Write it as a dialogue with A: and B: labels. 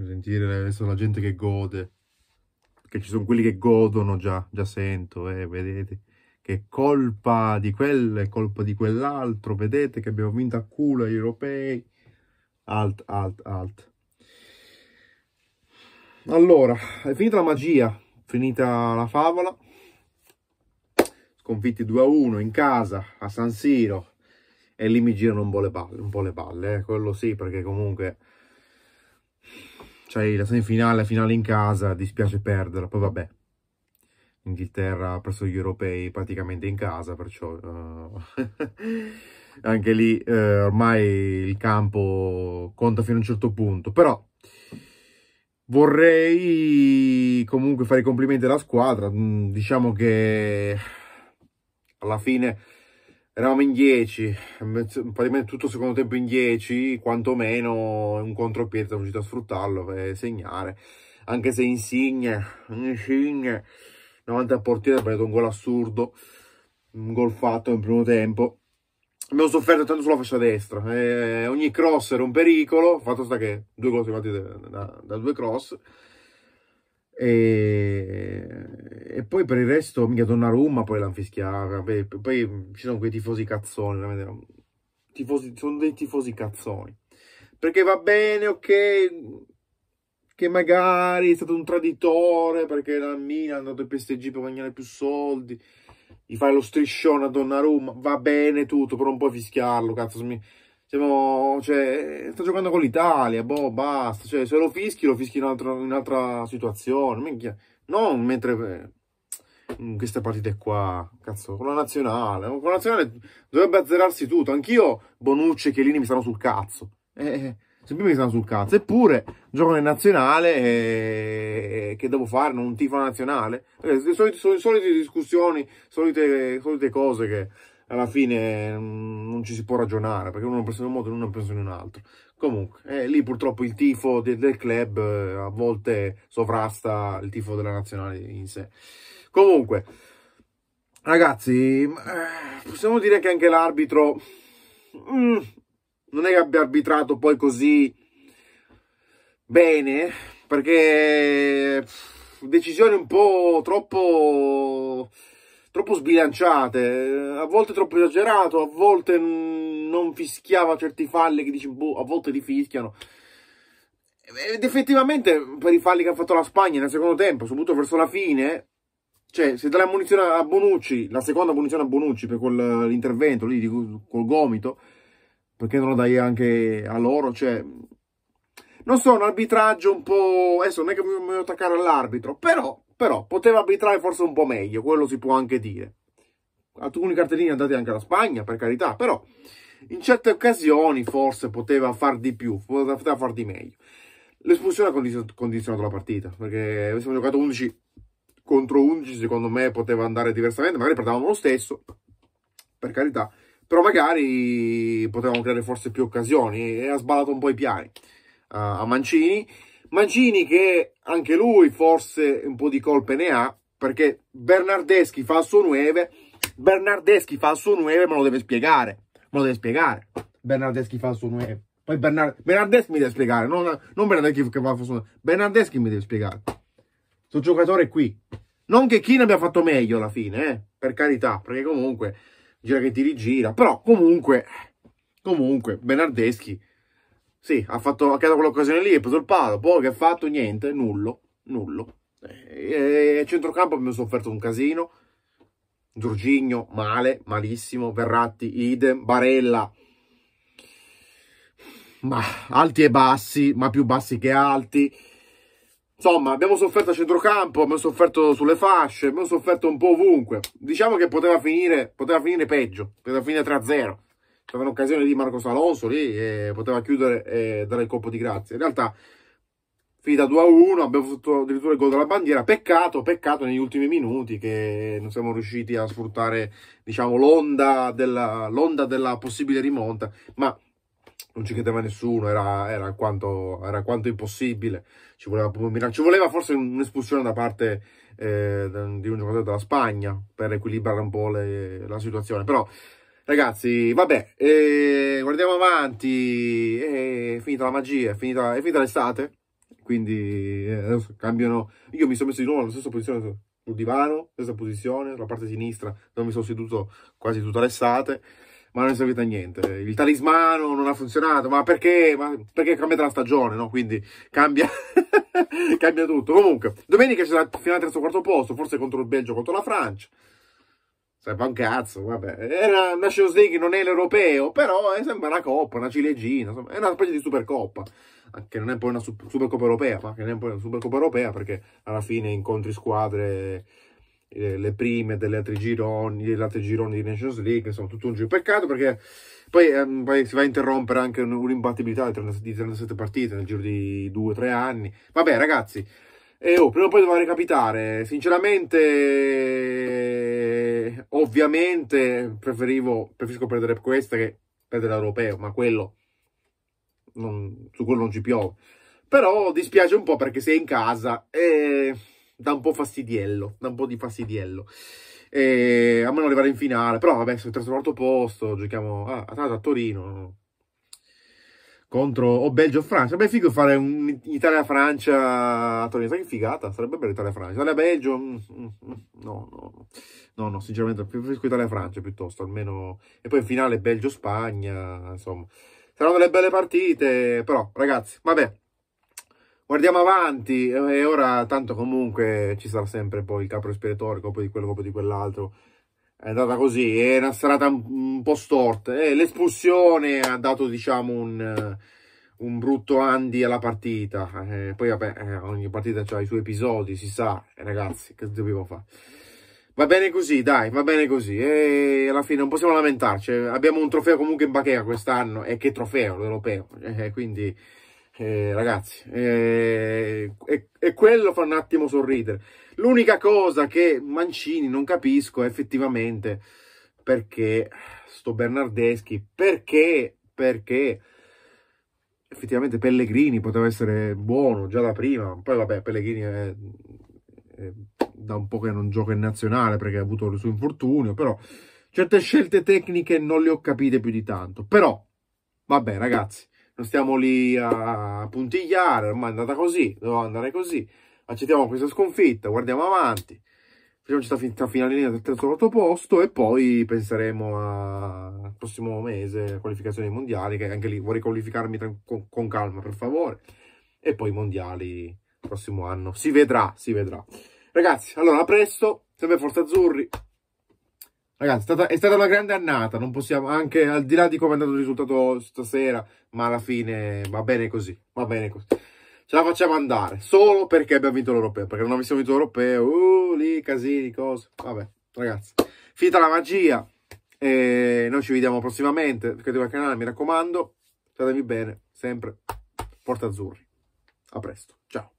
A: sentire adesso la gente che gode, che ci sono quelli che godono già, già sento, eh, vedete, che è colpa di quello, è colpa di quell'altro, vedete che abbiamo vinto a culo gli europei, alt, alt, alt. Allora, è finita la magia, finita la favola, sconfitti 2-1 a in casa a San Siro, e lì mi girano un po' le palle, un po' le palle, eh? quello sì, perché comunque c'hai la semifinale, la finale in casa, dispiace perderla, poi vabbè. Inghilterra presso gli europei praticamente in casa, perciò uh, anche lì uh, ormai il campo conta fino a un certo punto, però vorrei comunque fare i complimenti alla squadra, mm, diciamo che alla fine eravamo in 10, praticamente tutto il secondo tempo in 10, quantomeno un contropiede sono riuscito a sfruttarlo per segnare, anche se Insigne, Insigne, davanti al portiere ha preso un gol assurdo, un gol fatto nel primo tempo, abbiamo sofferto tanto sulla fascia destra, eh, ogni cross era un pericolo, fatto sta che due gol sono fatti da, da, da due cross, e e poi per il resto, mica Donnarumma, poi l'anfischiava, poi, poi mm, ci sono quei tifosi cazzoni, tifosi, sono dei tifosi cazzoni. Perché va bene, ok, che magari è stato un traditore perché la Mina è andato in PSG per guadagnare più soldi, gli fai lo striscione a Donnarumma, va bene tutto, però non puoi fischiarlo, cazzo, mi... Siamo, cioè, sta giocando con l'Italia, boh, basta, cioè, se lo fischi, lo fischi in un'altra un situazione, minchia non mentre eh, queste partite qua, cazzo, con la nazionale, con la nazionale dovrebbe azzerarsi tutto, anch'io Bonucci e Chiellini mi stanno sul cazzo, eh, eh sempre mi stanno sul cazzo, eppure gioco in nazionale e... Eh, che devo fare, non tifo la nazionale, sono le solite discussioni, solite, solite cose che alla fine mm, non ci si può ragionare perché uno pensa in un modo e uno pensa in un altro. Comunque, eh, lì purtroppo il tifo del, del club eh, a volte sovrasta il tifo della nazionale in sé. Comunque, ragazzi, mm, eh, possiamo dire che anche l'arbitro mm, non è che abbia arbitrato poi così bene, perché decisioni un po' troppo troppo sbilanciate, eh, a volte troppo esagerato, a volte non fischiava certi falli che dici, boh, a volte li fischiano. Ed effettivamente per i falli che ha fatto la Spagna nel secondo tempo, soprattutto verso la fine, cioè, se dà la munizione a Bonucci, la seconda munizione a Bonucci per quell'intervento eh, lì, col gomito, perché non lo dai anche a loro? Cioè, non so, un arbitraggio un po'... Adesso non è che mi voglio attaccare all'arbitro, però, però, poteva arbitrare forse un po' meglio, quello si può anche dire. Alcuni cartellini andati anche alla Spagna, per carità, però in certe occasioni forse poteva far di più, poteva far di meglio. L'espulsione ha condizionato la partita, perché avessimo giocato 11 contro 11 secondo me poteva andare diversamente, magari perdevamo lo stesso, per carità, però magari potevamo creare forse più occasioni e ha sballato un po' i piani uh, a Mancini. Mancini che anche lui forse un po' di colpe ne ha, perché Bernardeschi fa il suo 9, Bernardeschi fa il suo 9 ma lo deve spiegare, me lo deve spiegare, Bernardeschi fa il suo 9. Poi Bernard... Bernardeschi mi deve spiegare, non, non Bernardeschi che fa il suo 9, Bernardeschi mi deve spiegare. Sto giocatore qui. Non che Kina abbia fatto meglio alla fine, eh? per carità, perché comunque gira che ti rigira, però comunque, comunque, Bernardeschi, sì, ha fatto ha creato quell'occasione lì, ha preso il palo, poi che ha fatto? Niente, nullo, nullo. E, eh, e eh, centrocampo abbiamo sofferto un casino, Giorgigno male, malissimo, Verratti idem, Barella ma alti e bassi, ma più bassi che alti. Insomma, abbiamo sofferto a centrocampo, abbiamo sofferto sulle fasce, abbiamo sofferto un po' ovunque. Diciamo che poteva finire, poteva finire peggio, poteva finire 3-0. C'era un'occasione di Marco Salonso lì e poteva chiudere e dare il colpo di grazia. In realtà, finita 2-1, abbiamo fatto addirittura il gol della bandiera. Peccato, peccato negli ultimi minuti che non siamo riusciti a sfruttare diciamo, l'onda della, della possibile rimonta. Ma non ci credeva nessuno, era, era, quanto, era quanto impossibile, ci voleva, ci voleva forse un'espulsione da parte eh, di un giocatore della Spagna per equilibrare un po' le, la situazione, però ragazzi, vabbè, eh, guardiamo avanti, eh, è finita la magia, è finita, finita l'estate, quindi eh, adesso cambiano, io mi sono messo di nuovo nella stessa posizione sul divano, stessa posizione, sulla parte sinistra dove mi sono seduto quasi tutta l'estate, ma non è servito a niente. Il talismano non ha funzionato, ma perché? Ma perché è cambiata la stagione, no? Quindi cambia, cambia tutto. Comunque, domenica c'è la finale al terzo quarto posto, forse contro il Belgio, contro la Francia. Sembra un cazzo, vabbè. Era una Champions League, non è l'europeo, però eh, sembra una coppa, una ciliegina, insomma, è una specie di supercoppa. Che non è poi una supercoppa europea, ma che non è poi una supercoppa europea perché alla fine incontri squadre le prime delle altre gironi, degli altri gironi di Nations League, insomma tutto un giro. Peccato perché poi, ehm, poi si va a interrompere anche un'imbattibilità di 37 partite nel giro di 2-3 anni. Vabbè ragazzi, eh, oh, prima o poi doveva recapitare, sinceramente ovviamente preferivo, preferisco perdere questa che perdere l'europeo, ma quello non, su quello non ci piove. Però dispiace un po' perché sei in casa e... Eh, da un po' fastidiello, da un po' di fastidiello. E, eh, a meno arrivare in finale, però vabbè, sono terzo quarto posto, giochiamo ah, a Torino contro o Belgio o Francia. Beh, figo fare un Italia-Francia a Torino, sai che figata, sarebbe bello Italia-Francia. Italia-Belgio, mm, mm, mm, no, no, no, no, sinceramente preferisco Italia-Francia piuttosto, almeno... E poi in finale Belgio-Spagna, insomma. Saranno delle belle partite, però ragazzi, vabbè, guardiamo avanti eh, e ora tanto comunque ci sarà sempre poi il capro espiratore, copo di quello, copo di quell'altro. È andata così, è una strada un, po' storta. Eh, l'espulsione ha dato diciamo un, eh, un, brutto Andy alla partita. Eh, poi vabbè, eh, ogni partita ha i suoi episodi, si sa, eh, ragazzi, che dobbiamo fare. Va bene così, dai, va bene così. E alla fine non possiamo lamentarci. Abbiamo un trofeo comunque in bacheca quest'anno. E che trofeo, l'europeo. quindi eh, ragazzi, eh, e, quello fa un attimo sorridere. L'unica cosa che Mancini non capisco è effettivamente perché sto Bernardeschi, perché, perché effettivamente Pellegrini poteva essere buono già da prima, poi vabbè Pellegrini è, è da un po' che non gioca in nazionale perché ha avuto il suo infortunio, però certe scelte tecniche non le ho capite più di tanto, però vabbè ragazzi non stiamo lì a puntigliare, ormai è andata così, doveva andare così, accettiamo questa sconfitta, guardiamo avanti, facciamoci questa finta finalina del terzo quarto posto e poi penseremo al prossimo mese, alle qualificazioni mondiali, che anche lì vorrei qualificarmi con, con calma per favore, e poi i mondiali prossimo anno, si vedrà, si vedrà. Ragazzi, allora a presto, sempre Forza Azzurri. Ragazzi, è stata, è stata, una grande annata, non possiamo, anche al di là di come è andato il risultato stasera, ma alla fine va bene così, va bene così. Ce la facciamo andare, solo perché abbiamo vinto l'Europeo, perché non avessimo vinto l'Europeo, uh, lì, casini, cose, vabbè, ragazzi. Finita la magia, e noi ci vediamo prossimamente, iscrivetevi al canale, mi raccomando, statevi bene, sempre, porta azzurri. A presto, ciao.